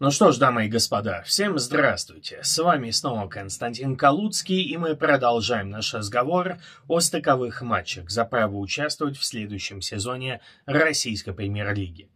Ну что ж, дамы и господа, всем здравствуйте. С вами снова Константин Калуцкий, и мы продолжаем наш разговор о стыковых матчах за право участвовать в следующем сезоне российской премьер-лиги.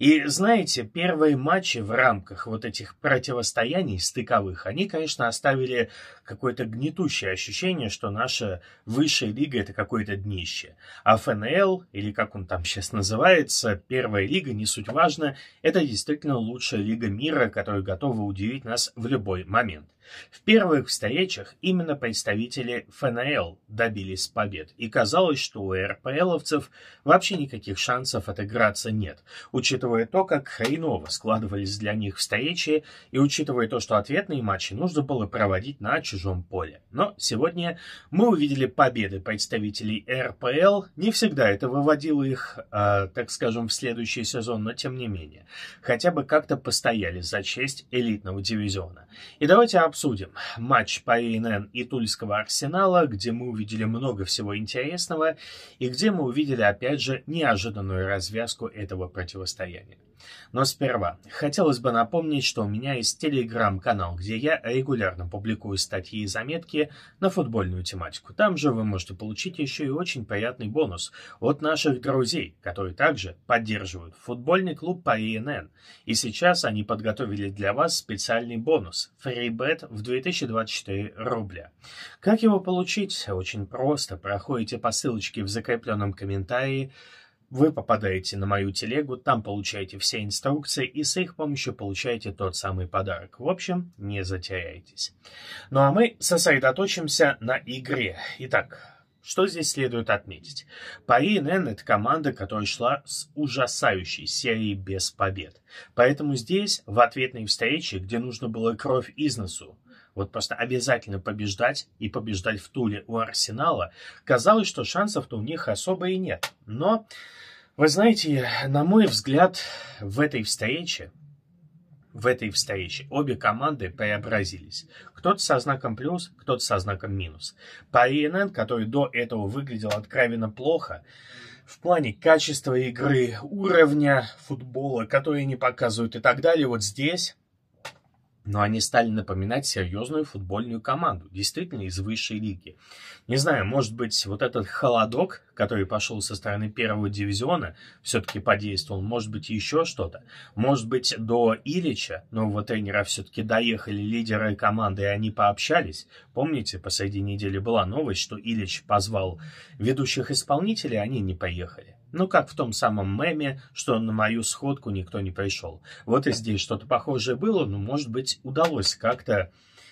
И знаете, первые матчи в рамках вот этих противостояний стыковых, они, конечно, оставили какое-то гнетущее ощущение, что наша высшая лига это какое-то днище. А ФНЛ, или как он там сейчас называется, первая лига, не суть важно, это действительно лучшая лига мира мира, который готовы удивить нас в любой момент. В первых встречах именно представители ФНЛ добились побед, и казалось, что у РПЛовцев вообще никаких шансов отыграться нет, учитывая то, как хреново складывались для них встречи, и учитывая то, что ответные матчи нужно было проводить на чужом поле. Но сегодня мы увидели победы представителей РПЛ, не всегда это выводило их, э, так скажем, в следующий сезон, но тем не менее, хотя бы как-то постояли за честь элитного дивизиона. И давайте обсудим, обсудим матч по ИНН и Тульского Арсенала, где мы увидели много всего интересного и где мы увидели, опять же, неожиданную развязку этого противостояния. Но сперва хотелось бы напомнить, что у меня есть телеграм-канал, где я регулярно публикую статьи и заметки на футбольную тематику. Там же вы можете получить еще и очень приятный бонус от наших друзей, которые также поддерживают футбольный клуб по ИНН. И сейчас они подготовили для вас специальный бонус – фрибет в 2024 рубля. Как его получить? Очень просто. Проходите по ссылочке в закрепленном комментарии вы попадаете на мою телегу, там получаете все инструкции и с их помощью получаете тот самый подарок. В общем, не затеряйтесь. Ну а мы сосредоточимся на игре. Итак, что здесь следует отметить? Пари и Нэн — это команда, которая шла с ужасающей серии без побед. Поэтому здесь, в ответной встрече, где нужно было кровь из носу, вот просто обязательно побеждать и побеждать в Туле у Арсенала. Казалось, что шансов-то у них особо и нет. Но, вы знаете, на мой взгляд, в этой встрече в этой встрече. Обе команды преобразились. Кто-то со знаком плюс, кто-то со знаком минус. Пари НН, который до этого выглядел откровенно плохо, в плане качества игры, уровня футбола, который не показывают и так далее, вот здесь но они стали напоминать серьезную футбольную команду, действительно из высшей лиги. Не знаю, может быть, вот этот холодок, который пошел со стороны первого дивизиона, все-таки подействовал, может быть, еще что-то. Может быть, до Ильича, нового тренера, все-таки доехали лидеры команды, и они пообщались. Помните, посреди недели была новость, что Ильич позвал ведущих исполнителей, они не поехали. Ну, как в том самом меме, что на мою сходку никто не пришел. Вот и здесь что-то похожее было, но, может быть, удалось как-то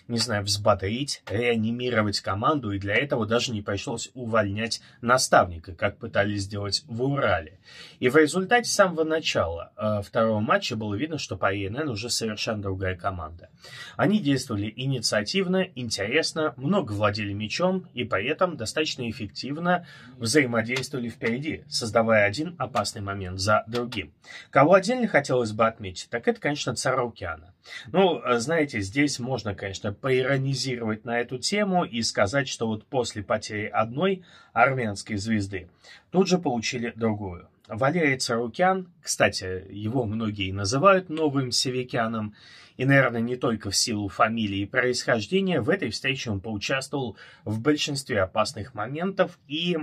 не знаю, взбодрить, реанимировать команду, и для этого даже не пришлось увольнять наставника, как пытались сделать в Урале. И в результате с самого начала э, второго матча было видно, что по ЕНН уже совершенно другая команда. Они действовали инициативно, интересно, много владели мячом и при этом достаточно эффективно взаимодействовали впереди, создавая один опасный момент за другим. Кого отдельно хотелось бы отметить, так это, конечно, Царукиана. Ну, э, знаете, здесь можно, конечно, поиронизировать на эту тему и сказать, что вот после потери одной армянской звезды тут же получили другую. Валерий Царукян, кстати, его многие называют новым Севикяном, и, наверное, не только в силу фамилии и происхождения, в этой встрече он поучаствовал в большинстве опасных моментов и,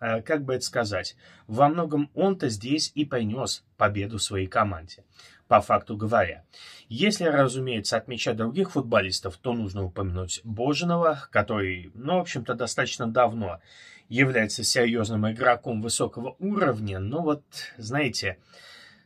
э, как бы это сказать, во многом он-то здесь и принес победу своей команде по факту говоря. Если, разумеется, отмечать других футболистов, то нужно упомянуть Боженова, который, ну, в общем-то, достаточно давно является серьезным игроком высокого уровня, но вот, знаете,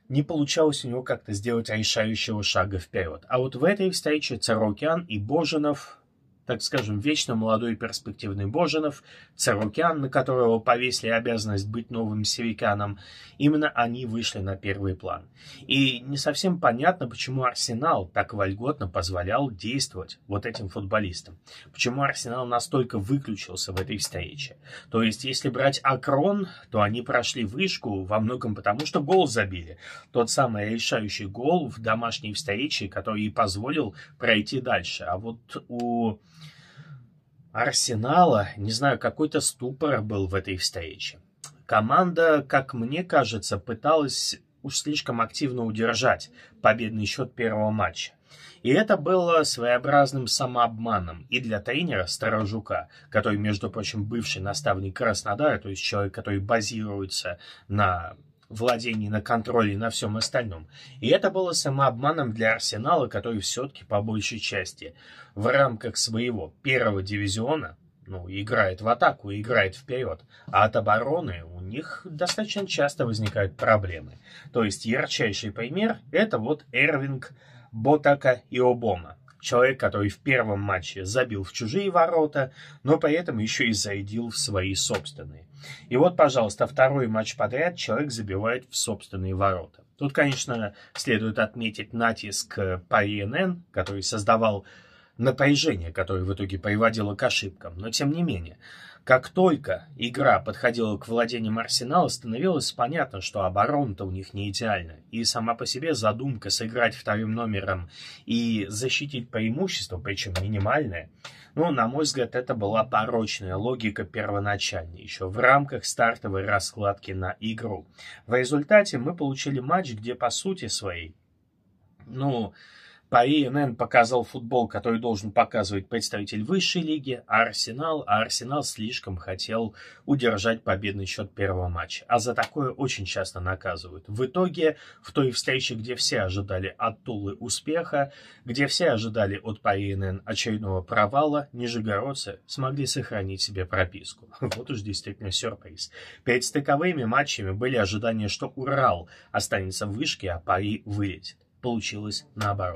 не получалось у него как-то сделать решающего шага вперед. А вот в этой встрече Царокян и Боженов так скажем, вечно молодой перспективный Боженов, Царукян, на которого повесили обязанность быть новым севиканом, именно они вышли на первый план. И не совсем понятно, почему Арсенал так вольготно позволял действовать вот этим футболистам. Почему Арсенал настолько выключился в этой встрече. То есть, если брать Акрон, то они прошли вышку во многом потому, что гол забили. Тот самый решающий гол в домашней встрече, который и позволил пройти дальше. А вот у Арсенала, не знаю, какой-то ступор был в этой встрече. Команда, как мне кажется, пыталась уж слишком активно удержать победный счет первого матча. И это было своеобразным самообманом и для тренера Старожука, который, между прочим, бывший наставник Краснодара, то есть человек, который базируется на владении, на контроле на всем остальном. И это было самообманом для Арсенала, который все-таки по большей части в рамках своего первого дивизиона ну, играет в атаку играет вперед. А от обороны у них достаточно часто возникают проблемы. То есть ярчайший пример – это вот Эрвинг, Ботака и Обома. Человек, который в первом матче забил в чужие ворота, но при этом еще и заедил в свои собственные. И вот, пожалуйста, второй матч подряд человек забивает в собственные ворота. Тут, конечно, следует отметить натиск э, Пари НН, который создавал напряжение, которое в итоге приводило к ошибкам. Но, тем не менее, как только игра подходила к владениям Арсенала, становилось понятно, что оборона-то у них не идеальна. И сама по себе задумка сыграть вторым номером и защитить преимущество, причем минимальное – но на мой взгляд, это была порочная логика первоначальной, еще в рамках стартовой раскладки на игру. В результате мы получили матч, где по сути своей, ну, по ИНН показал футбол, который должен показывать представитель высшей лиги, а Арсенал, а Арсенал слишком хотел удержать победный счет первого матча. А за такое очень часто наказывают. В итоге, в той встрече, где все ожидали от Тулы успеха, где все ожидали от по ИНН очередного провала, нижегородцы смогли сохранить себе прописку. Вот уж действительно сюрприз. Перед стыковыми матчами были ожидания, что Урал останется в вышке, а Пари вылетит. Получилось наоборот.